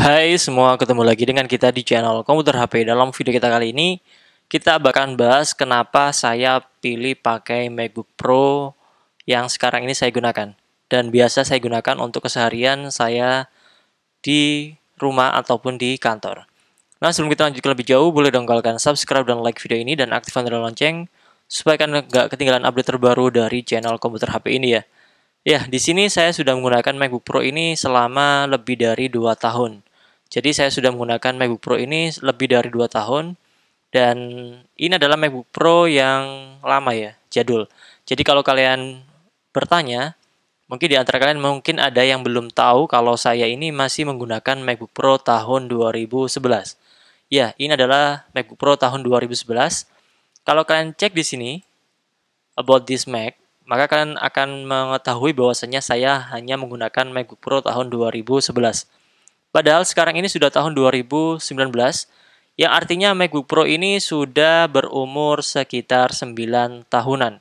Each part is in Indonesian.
Hai semua, ketemu lagi dengan kita di channel Komputer HP. Dalam video kita kali ini, kita akan bahas kenapa saya pilih pakai MacBook Pro yang sekarang ini saya gunakan. Dan biasa saya gunakan untuk keseharian saya di rumah ataupun di kantor. Nah, sebelum kita lanjut ke lebih jauh, boleh dong kalian subscribe dan like video ini dan aktifkan tanda lonceng supaya kalian nggak ketinggalan update terbaru dari channel Komputer HP ini ya. Ya, di sini saya sudah menggunakan MacBook Pro ini selama lebih dari 2 tahun. Jadi saya sudah menggunakan MacBook Pro ini lebih dari 2 tahun dan ini adalah MacBook Pro yang lama ya, jadul. Jadi kalau kalian bertanya, mungkin di antara kalian mungkin ada yang belum tahu kalau saya ini masih menggunakan MacBook Pro tahun 2011. Ya, ini adalah MacBook Pro tahun 2011. Kalau kalian cek di sini about this Mac, maka kalian akan mengetahui bahwasanya saya hanya menggunakan MacBook Pro tahun 2011. Padahal sekarang ini sudah tahun 2019, yang artinya MacBook Pro ini sudah berumur sekitar 9 tahunan.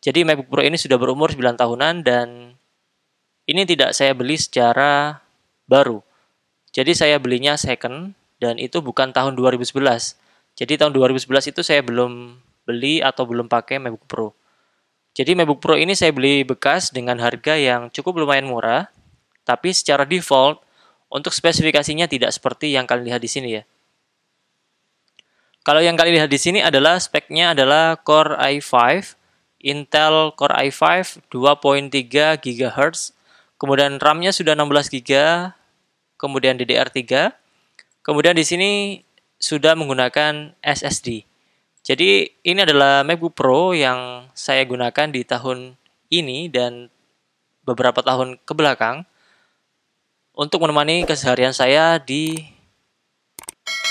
Jadi MacBook Pro ini sudah berumur 9 tahunan dan ini tidak saya beli secara baru. Jadi saya belinya second dan itu bukan tahun 2011. Jadi tahun 2011 itu saya belum beli atau belum pakai MacBook Pro. Jadi MacBook Pro ini saya beli bekas dengan harga yang cukup lumayan murah, tapi secara default untuk spesifikasinya tidak seperti yang kalian lihat di sini ya. Kalau yang kalian lihat di sini adalah speknya adalah Core i5, Intel Core i5 2.3 GHz, kemudian RAM-nya sudah 16 GB, kemudian DDR3. Kemudian di sini sudah menggunakan SSD. Jadi ini adalah MacBook Pro yang saya gunakan di tahun ini dan beberapa tahun kebelakang untuk menemani keseharian saya di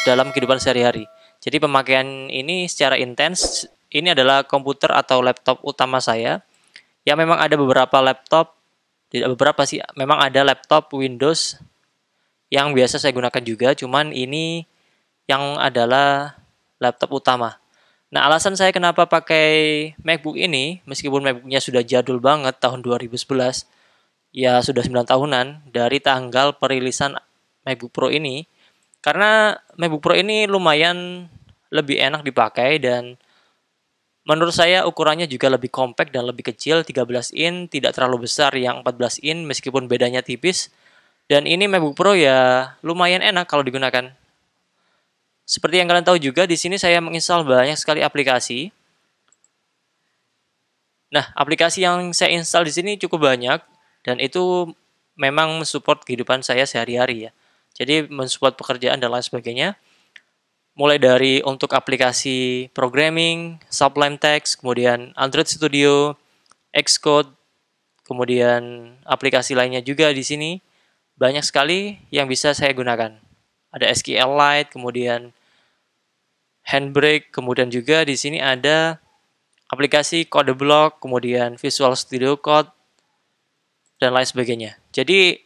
dalam kehidupan sehari-hari. Jadi pemakaian ini secara intens, ini adalah komputer atau laptop utama saya. Ya memang ada beberapa laptop, tidak beberapa sih, memang ada laptop Windows yang biasa saya gunakan juga, cuman ini yang adalah laptop utama. Nah, alasan saya kenapa pakai MacBook ini, meskipun MacBooknya sudah jadul banget tahun 2011, ya sudah 9 tahunan dari tanggal perilisan MacBook Pro ini karena MacBook Pro ini lumayan lebih enak dipakai dan menurut saya ukurannya juga lebih compact dan lebih kecil 13 in tidak terlalu besar yang 14 in meskipun bedanya tipis dan ini MacBook Pro ya lumayan enak kalau digunakan seperti yang kalian tahu juga di sini saya menginstal banyak sekali aplikasi nah aplikasi yang saya install di sini cukup banyak dan itu memang mensupport kehidupan saya sehari-hari ya. Jadi mensupport pekerjaan dan lain sebagainya. Mulai dari untuk aplikasi programming, Sublime Text, kemudian Android Studio, Xcode, kemudian aplikasi lainnya juga di sini banyak sekali yang bisa saya gunakan. Ada SQL Lite, kemudian Handbrake, kemudian juga di sini ada aplikasi Code Block, kemudian Visual Studio Code, dan lain sebagainya. Jadi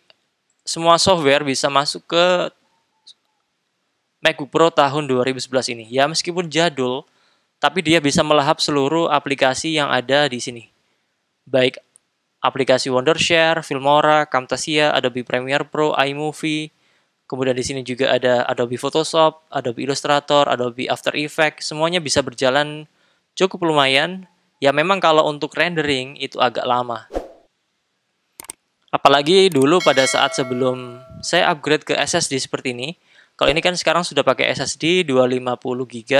semua software bisa masuk ke MacBook Pro tahun 2011 ini. Ya meskipun jadul, tapi dia bisa melahap seluruh aplikasi yang ada di sini. Baik aplikasi Wondershare, Filmora, Camtasia, Adobe Premiere Pro, iMovie, kemudian di sini juga ada Adobe Photoshop, Adobe Illustrator, Adobe After Effects, semuanya bisa berjalan cukup lumayan. Ya memang kalau untuk rendering itu agak lama. Apalagi dulu pada saat sebelum saya upgrade ke SSD seperti ini, kalau ini kan sekarang sudah pakai SSD 250GB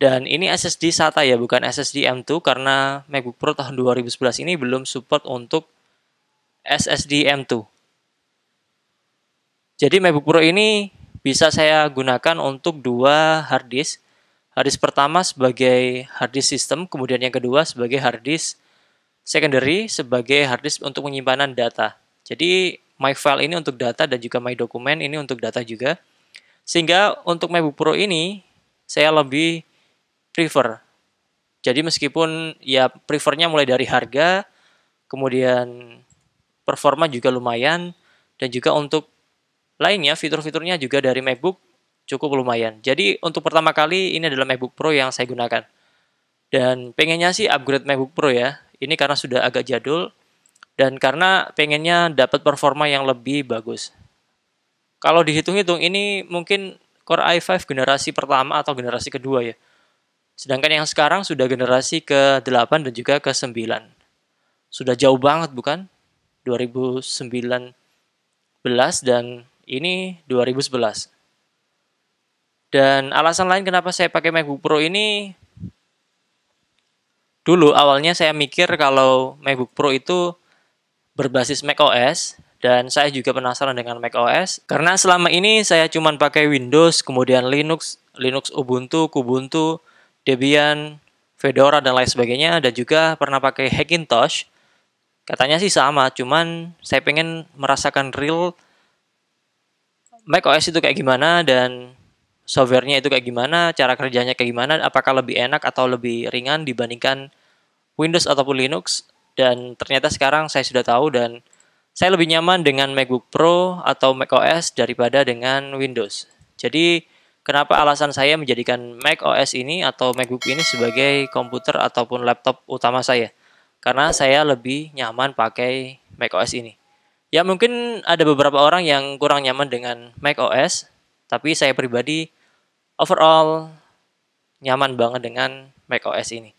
dan ini SSD SATA ya, bukan SSD M2 karena MacBook Pro tahun 2011 ini belum support untuk SSD M2. Jadi MacBook Pro ini bisa saya gunakan untuk dua hard disk. Hard disk pertama sebagai hard disk sistem, kemudian yang kedua sebagai hard disk secondary sebagai hard disk untuk penyimpanan data. Jadi my file ini untuk data dan juga my document ini untuk data juga. Sehingga untuk MacBook Pro ini saya lebih prefer. Jadi meskipun ya prefernya mulai dari harga, kemudian performa juga lumayan dan juga untuk lainnya fitur-fiturnya juga dari MacBook cukup lumayan. Jadi untuk pertama kali ini adalah MacBook Pro yang saya gunakan. Dan pengennya sih upgrade MacBook Pro ya, ini karena sudah agak jadul dan karena pengennya dapat performa yang lebih bagus. Kalau dihitung-hitung ini mungkin Core i5 generasi pertama atau generasi kedua ya. Sedangkan yang sekarang sudah generasi ke-8 dan juga ke-9. Sudah jauh banget bukan? 2019 dan ini 2011. Dan alasan lain kenapa saya pakai MacBook Pro ini dulu awalnya saya mikir kalau MacBook Pro itu berbasis macOS dan saya juga penasaran dengan macOS karena selama ini saya cuma pakai Windows, kemudian Linux, Linux Ubuntu, Kubuntu, Debian, Fedora dan lain sebagainya dan juga pernah pakai Hackintosh. Katanya sih sama, cuman saya pengen merasakan real macOS itu kayak gimana dan softwarenya itu kayak gimana, cara kerjanya kayak gimana, apakah lebih enak atau lebih ringan dibandingkan Windows ataupun Linux dan ternyata sekarang saya sudah tahu dan saya lebih nyaman dengan MacBook Pro atau macOS daripada dengan Windows. Jadi kenapa alasan saya menjadikan macOS ini atau MacBook ini sebagai komputer ataupun laptop utama saya? Karena saya lebih nyaman pakai macOS ini. Ya mungkin ada beberapa orang yang kurang nyaman dengan macOS tapi saya pribadi overall nyaman banget dengan macOS ini.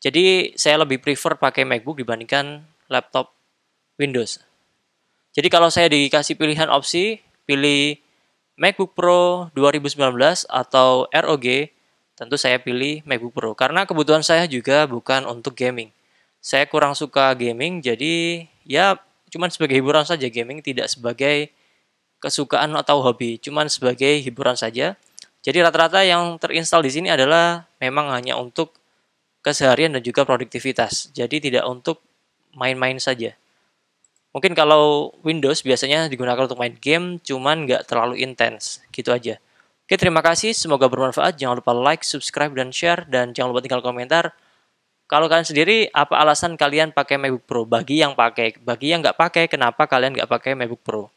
Jadi saya lebih prefer pakai MacBook dibandingkan laptop Windows. Jadi kalau saya dikasih pilihan opsi, pilih MacBook Pro 2019 atau ROG, tentu saya pilih MacBook Pro karena kebutuhan saya juga bukan untuk gaming. Saya kurang suka gaming, jadi ya cuman sebagai hiburan saja gaming, tidak sebagai kesukaan atau hobi, cuman sebagai hiburan saja. Jadi rata-rata yang terinstal di sini adalah memang hanya untuk keseharian dan juga produktivitas. Jadi tidak untuk main-main saja. Mungkin kalau Windows biasanya digunakan untuk main game, cuman nggak terlalu intens, gitu aja. Oke, terima kasih. Semoga bermanfaat. Jangan lupa like, subscribe, dan share. Dan jangan lupa tinggal komentar. Kalau kalian sendiri, apa alasan kalian pakai MacBook Pro? Bagi yang pakai, bagi yang nggak pakai, kenapa kalian nggak pakai MacBook Pro?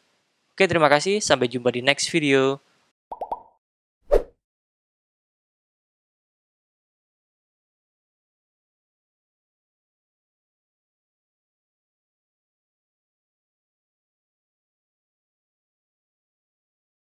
Oke, terima kasih. Sampai jumpa di next video.